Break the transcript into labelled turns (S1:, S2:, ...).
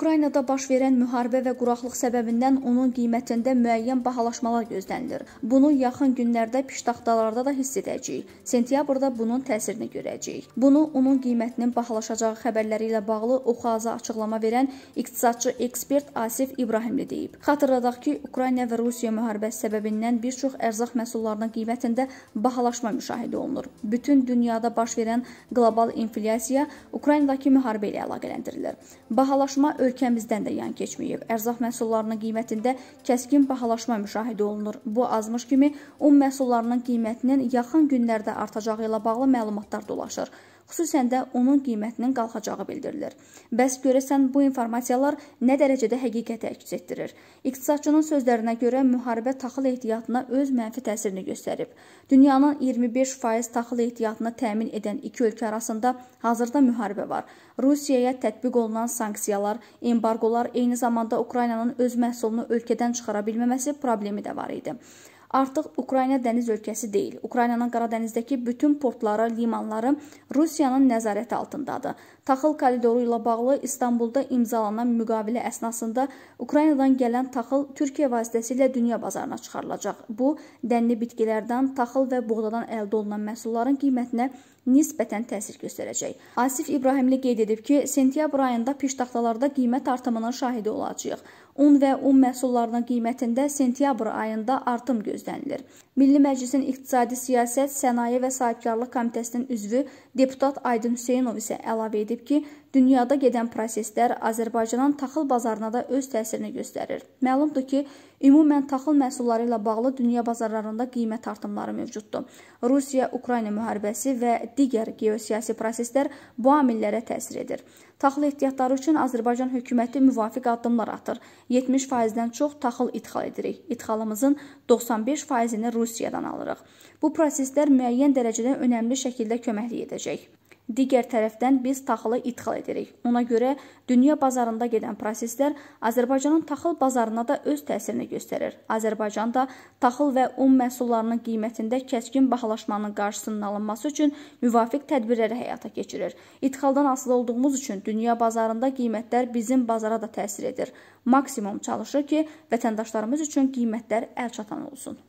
S1: Ukraynada baş verən müharibə və quraqlıq səbəbindən onun qiymətində müəyyən bahalaşmalar gözlənilir. Bunu yaxın günlərdə piştaxtalarda da hiss edəcəyik. Sentyabrda bunun təsirini görəcəyik. Bunu onun qiymətinin bahalaşacağı xəbərləri ilə bağlı Oxaza açıqlama verən iqtisadçı ekspert Asif İbrahimli deyib. Xatırladaq ki, Ukrayna və Rusiya müharibəsi səbəbindən bir çox ərzaq məhsullarının qiymətində bahalaşma müşahidə olunur. Bütün dünyada baş verən qlobal inflyasiya Ukraynadakı müharibə ilə əlaqələndirilir. Bahalaşma öz ölkəmizdən də yan keçməyib. Ərzaq məhsullarının qiymətində kəskin bahalaşma müşahidə olunur. Bu azmış kimi un məhsullarının qiymətinin yaxın günlərdə artacağı ilə bağlı məlumatlar dolaşır xüsusən də onun qiymətinin qalxacağı bildirilir. Bəs görəsən bu informasiyalar nə dərəcədə həqiqəti əks etdirir? İqtisadçının sözlərinə görə müharibə taxıl ehtiyatına öz mənfi təsirini göstərib. Dünyanın 25% taxıl ehtiyatını təmin edən iki ölkə arasında hazırda müharibə var. Rusiyaya tətbiq olunan sanksiyalar, embargolar eyni zamanda Ukraynanın öz məhsulunu ölkədən çıxara bilməməsi problemi də var idi artıq Ukrayna dəniz ölkəsi deyil. Ukraynanın Qaradənizdəki bütün portları, limanları Rusiyanın nəzarəti altındadır. Taxıl koridoru ilə bağlı İstanbulda imzalanan müqavilə əsnasında Ukraynadan gələn taxıl Türkiyə vasitəsilə dünya bazarına çıxarılacaq. Bu, dənli bitkilərdən, taxıl və buğdadan əldə olunan məhsulların qiymətinə nisbətən təsir göstərəcək. Asif İbrahimli qeyd edib ki, sentyabr ayında piştaxtalarda qiymət artımının şahidi olacağıq. Un və un məhsullarının qiymətində sentyabr ayında artım gözlənilir gözlənilir. Milli Məclisin İqtisadi Siyasət, Sənaye və Sahibkarlıq Komitəsinin üzvü deputat Aydın Hüseynov isə əlavə edib ki, Dünyada gedən proseslər Azərbaycanın taxıl bazarına da öz təsirini göstərir. Məlumdur ki, ümumən taxıl məhsulları ilə bağlı dünya bazarlarında qiymət artımları mövcuddur. Rusiya-Ukrayna müharibəsi və digər geosiyasi proseslər bu amillərə təsir edir. Taxıl ehtiyatları üçün Azərbaycan hökuməti müvafiq addımlar atır. 70%-dən çox taxıl idxal edirik. İdxalımızın 95%-ni Rusiyadan alırıq. Bu proseslər müəyyən dərəcədə önəmli şəkildə köməklik edəcək digər tərəfdən biz taxılı idxal edirik. Ona görə dünya bazarında gedən proseslər Azərbaycanın taxıl bazarına da öz təsirini göstərir. Azərbaycan da taxıl və un məhsullarının qiymətində kəskin bahalaşmanın qarşısının alınması üçün müvafiq tədbirlər həyata keçirir. İdxaldan asılı olduğumuz üçün dünya bazarında qiymətlər bizim bazara da təsir edir. Maksimum çalışır ki, vətəndaşlarımız üçün qiymətlər əl çatan olsun.